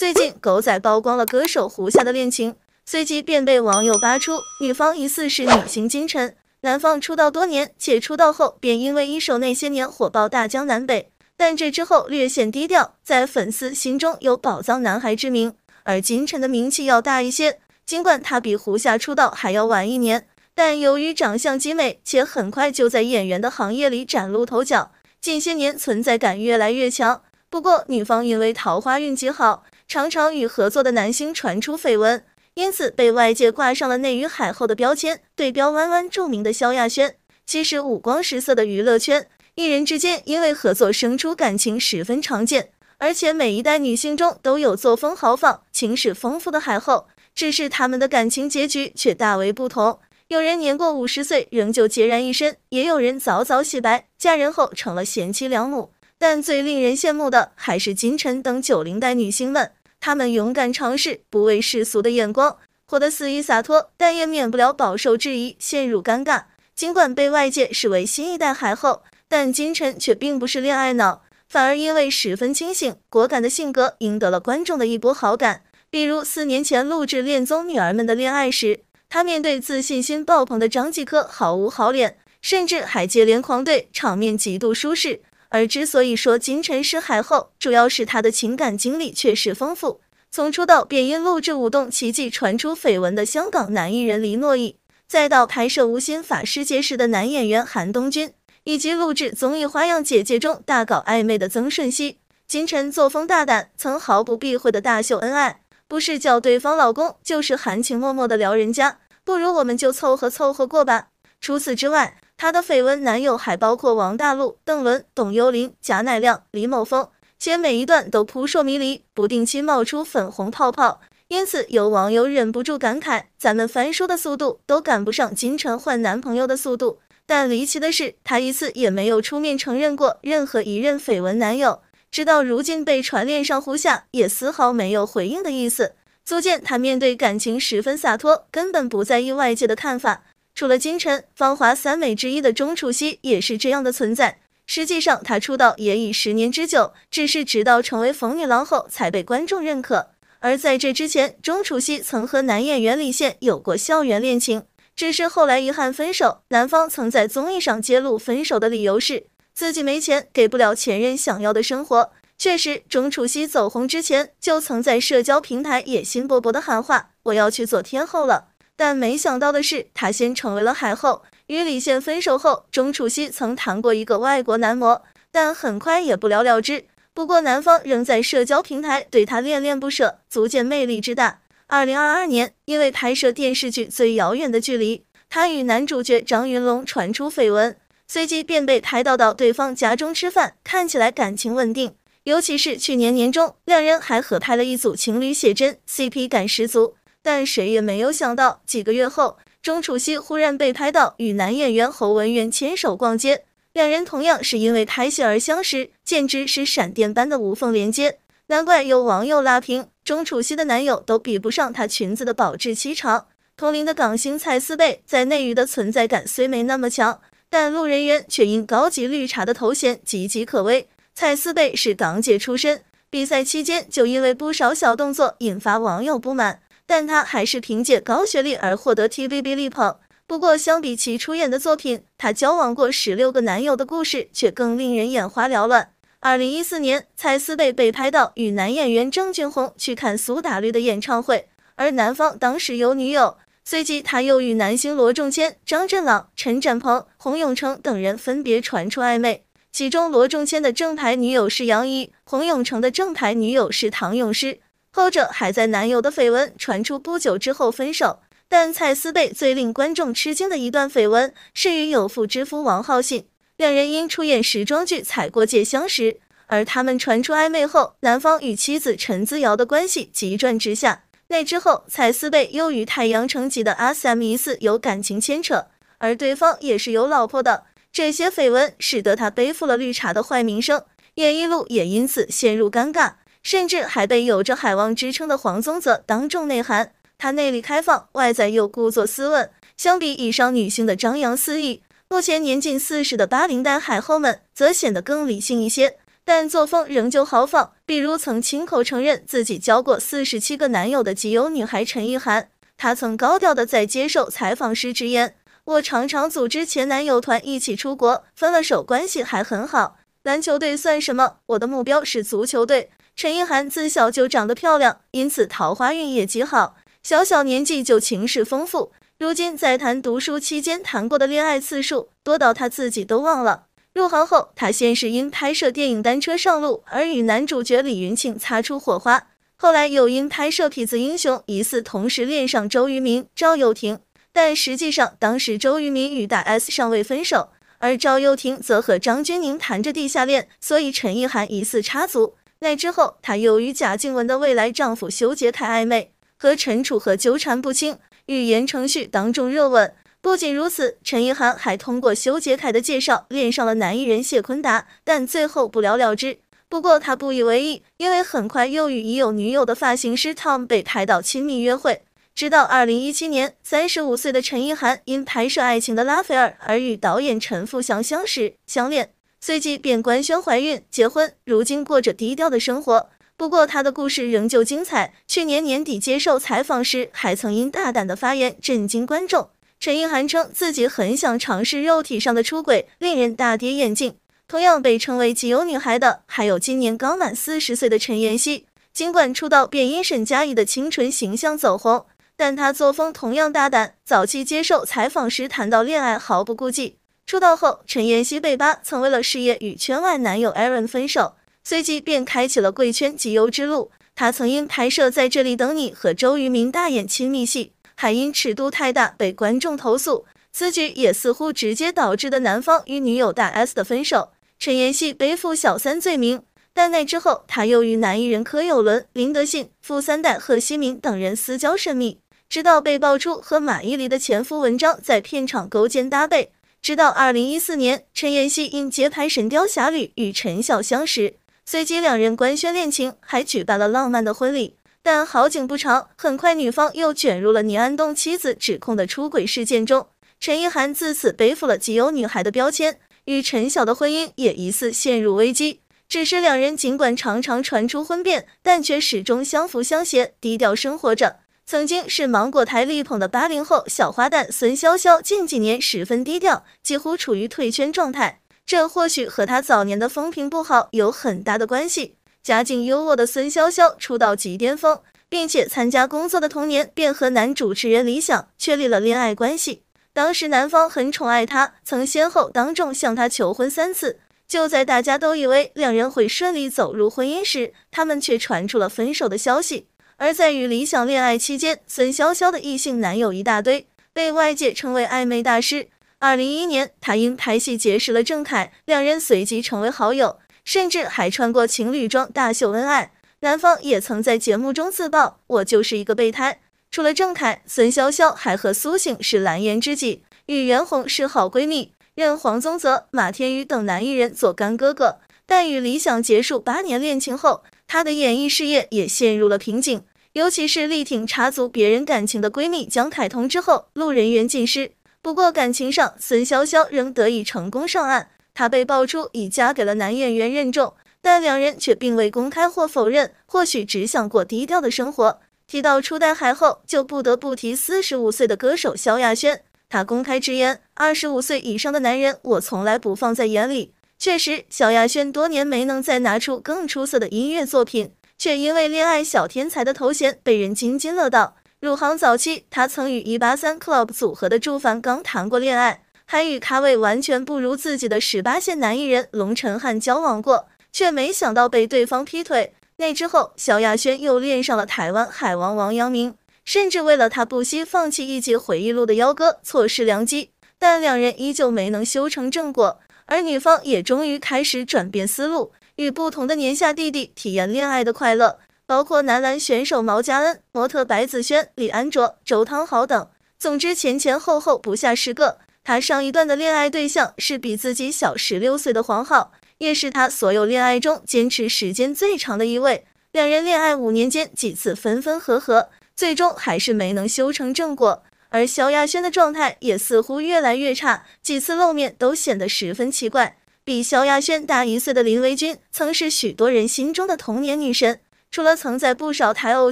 最近狗仔曝光了歌手胡夏的恋情，随即便被网友扒出，女方疑似是女星金晨。男方出道多年，且出道后便因为一首《那些年》火爆大江南北，但这之后略显低调，在粉丝心中有“宝藏男孩”之名。而金晨的名气要大一些，尽管她比胡夏出道还要晚一年，但由于长相极美，且很快就在演员的行业里崭露头角，近些年存在感越来越强。不过女方因为桃花运极好。常常与合作的男星传出绯闻，因此被外界挂上了内娱海后的标签，对标弯弯著名的萧亚轩。其实五光十色的娱乐圈，艺人之间因为合作生出感情十分常见，而且每一代女星中都有作风豪放、情史丰富的海后，只是他们的感情结局却大为不同。有人年过五十岁仍旧孑然一身，也有人早早洗白，嫁人后成了贤妻良母。但最令人羡慕的还是金晨等九零代女星们。他们勇敢尝试，不畏世俗的眼光，活得肆意洒脱，但也免不了饱受质疑，陷入尴尬。尽管被外界视为新一代海后，但金晨却并不是恋爱脑，反而因为十分清醒、果敢的性格，赢得了观众的一波好感。比如四年前录制《恋综》女儿们的恋爱时，她面对自信心爆棚的张继科毫无好脸，甚至还接连狂怼，场面极度舒适。而之所以说金晨是海后，主要是她的情感经历确实丰富。从出道便因录制《舞动奇迹》传出绯闻的香港男艺人黎诺毅，再到拍摄《无心法师》结识的男演员韩东君，以及录制综艺《花样姐姐》中大搞暧昧的曾舜晞，金晨作风大胆，曾毫不避讳的大秀恩爱，不是叫对方老公，就是含情脉脉的撩人家。不如我们就凑合凑合过吧。除此之外，她的绯闻男友还包括王大陆、邓伦、董幽霖、贾乃亮、李某峰，且每一段都扑朔迷离，不定期冒出粉红泡泡，因此有网友忍不住感慨：“咱们翻书的速度都赶不上金晨换男朋友的速度。”但离奇的是，她一次也没有出面承认过任何一任绯闻男友，直到如今被传恋上胡夏，也丝毫没有回应的意思，足见她面对感情十分洒脱，根本不在意外界的看法。除了金晨、芳华三美之一的钟楚曦也是这样的存在。实际上，她出道也已十年之久，只是直到成为冯女郎后才被观众认可。而在这之前，钟楚曦曾和男演员李现有过校园恋情，只是后来遗憾分手。男方曾在综艺上揭露分手的理由是自己没钱，给不了前任想要的生活。确实，钟楚曦走红之前就曾在社交平台野心勃勃的喊话：“我要去做天后了。”但没想到的是，她先成为了海后。与李现分手后，钟楚曦曾谈过一个外国男模，但很快也不了了之。不过男方仍在社交平台对她恋恋不舍，足见魅力之大。二零二二年，因为拍摄电视剧《最遥远的距离》，她与男主角张云龙传出绯闻，随即便被拍到到对方家中吃饭，看起来感情稳定。尤其是去年年中，两人还合拍了一组情侣写真，CP 感十足。但谁也没有想到，几个月后，钟楚曦忽然被拍到与男演员侯文渊牵手逛街，两人同样是因为拍戏而相识，简直是闪电般的无缝连接。难怪有网友拉平钟楚曦的男友都比不上她裙子的保质期长。同龄的港星蔡思贝在内娱的存在感虽没那么强，但路人缘却因“高级绿茶”的头衔岌岌可危。蔡思贝是港姐出身，比赛期间就因为不少小动作引发网友不满。但他还是凭借高学历而获得 TVB 力捧。不过，相比其出演的作品，他交往过十六个男友的故事却更令人眼花缭乱。二零一四年，蔡思贝被拍到与男演员郑俊宏去看苏打绿的演唱会，而男方当时有女友。随即，他又与男星罗仲谦、张振朗、陈展鹏、洪永城等人分别传出暧昧。其中，罗仲谦的正牌女友是杨怡，洪永城的正牌女友是唐咏诗。后者还在男友的绯闻传出不久之后分手，但蔡思贝最令观众吃惊的一段绯闻是与有妇之夫王浩信两人因出演时装剧《踩过界》相识，而他们传出暧昧后，男方与妻子陈姿瑶的关系急转直下。那之后，蔡思贝又与太阳城级的 SM 疑似有感情牵扯，而对方也是有老婆的。这些绯闻使得他背负了绿茶的坏名声，演艺路也因此陷入尴尬。甚至还被有着“海王”之称的黄宗泽当众内涵，他内里开放，外在又故作斯文。相比以上女性的张扬肆意，目前年近四十的八零代海后们则显得更理性一些，但作风仍旧豪放。比如曾亲口承认自己交过四十七个男友的集邮女孩陈意涵，她曾高调的在接受采访时直言：“我常常组织前男友团一起出国，分了手关系还很好。篮球队算什么？我的目标是足球队。”陈意涵自小就长得漂亮，因此桃花运也极好，小小年纪就情史丰富。如今在谈读书期间谈过的恋爱次数多到他自己都忘了。入行后，他先是因拍摄电影《单车上路》而与男主角李云庆擦出火花，后来又因拍摄《痞子英雄》疑似同时恋上周渝民、赵又廷，但实际上当时周渝民与大 S 尚未分手，而赵又廷则和张钧甯谈着地下恋，所以陈意涵疑似插足。那之后，她又与贾静雯的未来丈夫修杰楷暧昧，和陈楚河纠缠不清，与言承旭当众热吻。不仅如此，陈意涵还通过修杰楷的介绍恋上了男艺人谢坤达，但最后不了了之。不过他不以为意，因为很快又与已有女友的发型师 Tom 被拍到亲密约会。直到二零一七年，三十五岁的陈意涵因拍摄《爱情的拉斐尔》而与导演陈富祥相识相恋。随即便官宣怀孕、结婚，如今过着低调的生活。不过她的故事仍旧精彩。去年年底接受采访时，还曾因大胆的发言震惊观众。陈意涵称自己很想尝试肉体上的出轨，令人大跌眼镜。同样被称为“极友女孩”的还有今年刚满四十岁的陈妍希。尽管出道便因沈佳宜的清纯形象走红，但她作风同样大胆。早期接受采访时谈到恋爱，毫不顾忌。出道后，陈妍希被扒曾为了事业与圈外男友 Aaron 分手，随即便开启了贵圈极优之路。她曾因拍摄《在这里等你》和周渝民大演亲密戏，还因尺度太大被观众投诉，此举也似乎直接导致的男方与女友大 S 的分手，陈妍希背负小三罪名。但那之后，她又与男艺人柯有伦、林德信、富三代贺曦明等人私交甚密，直到被爆出和马伊琍的前夫文章在片场勾肩搭背。直到二零一四年，陈妍希因接拍《神雕侠侣》与陈晓相识，随即两人官宣恋情，还举办了浪漫的婚礼。但好景不长，很快女方又卷入了倪安东妻子指控的出轨事件中，陈意涵自此背负了“基友女孩”的标签，与陈晓的婚姻也疑似陷入危机。只是两人尽管常常传出婚变，但却始终相扶相携，低调生活着。曾经是芒果台力捧的八零后小花旦孙潇潇，近几年十分低调，几乎处于退圈状态。这或许和她早年的风评不好有很大的关系。家境优渥的孙潇潇出道即巅峰，并且参加工作的同年便和男主持人李想确立了恋爱关系。当时男方很宠爱她，曾先后当众向她求婚三次。就在大家都以为两人会顺利走入婚姻时，他们却传出了分手的消息。而在与李想恋爱期间，孙潇潇的异性男友一大堆，被外界称为暧昧大师。二零一一年，她因拍戏结识了郑凯，两人随即成为好友，甚至还穿过情侣装大秀恩爱。男方也曾在节目中自曝，我就是一个备胎。除了郑凯，孙潇潇还和苏醒是蓝颜知己，与袁弘是好闺蜜，任黄宗泽、马天宇等男艺人做干哥哥。但与李想结束八年恋情后，她的演艺事业也陷入了瓶颈。尤其是力挺插足别人感情的闺蜜蒋凯彤之后，路人缘尽失。不过感情上，孙潇潇仍得以成功上岸。她被爆出已嫁给了男演员任重，但两人却并未公开或否认，或许只想过低调的生活。提到初代海后，就不得不提四十五岁的歌手萧亚轩。她公开直言：“二十五岁以上的男人，我从来不放在眼里。”确实，萧亚轩多年没能再拿出更出色的音乐作品。却因为“恋爱小天才”的头衔被人津津乐道。入行早期，他曾与183 Club 组合的朱凡刚谈过恋爱，还与咖位完全不如自己的十八线男艺人龙辰汉交往过，却没想到被对方劈腿。那之后，萧亚轩又恋上了台湾海王王阳明，甚至为了他不惜放弃一姐回忆录的妖哥，错失良机。但两人依旧没能修成正果，而女方也终于开始转变思路。与不同的年下弟弟体验恋爱的快乐，包括男篮选手毛佳恩、模特白子轩、李安卓、周汤豪等。总之，前前后后不下十个。他上一段的恋爱对象是比自己小十六岁的黄浩，也是他所有恋爱中坚持时间最长的一位。两人恋爱五年间几次分分合合，最终还是没能修成正果。而萧亚轩的状态也似乎越来越差，几次露面都显得十分奇怪。比萧亚轩大一岁的林维君，曾是许多人心中的童年女神。除了曾在不少台偶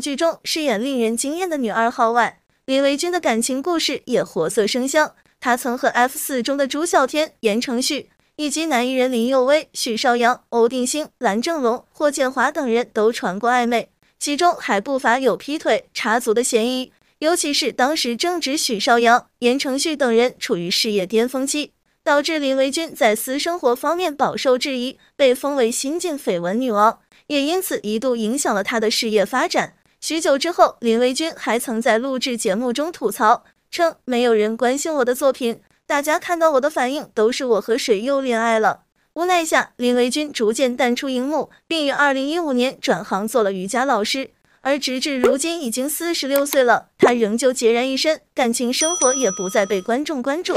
剧中饰演令人惊艳的女二号外，林维君的感情故事也活色生香。她曾和 F 四中的朱孝天、言承旭，以及男艺人林佑威、许绍洋、欧定兴、蓝正龙、霍建华等人都传过暧昧，其中还不乏有劈腿插足的嫌疑。尤其是当时正值许绍洋、言承旭等人处于事业巅峰期。导致林维军在私生活方面饱受质疑，被封为“新晋绯闻女王”，也因此一度影响了他的事业发展。许久之后，林维军还曾在录制节目中吐槽，称没有人关心我的作品，大家看到我的反应都是我和谁又恋爱了。无奈下，林维军逐渐淡出荧幕，并于二零一五年转行做了瑜伽老师。而直至如今已经四十六岁了，他仍旧孑然一身，感情生活也不再被观众关注。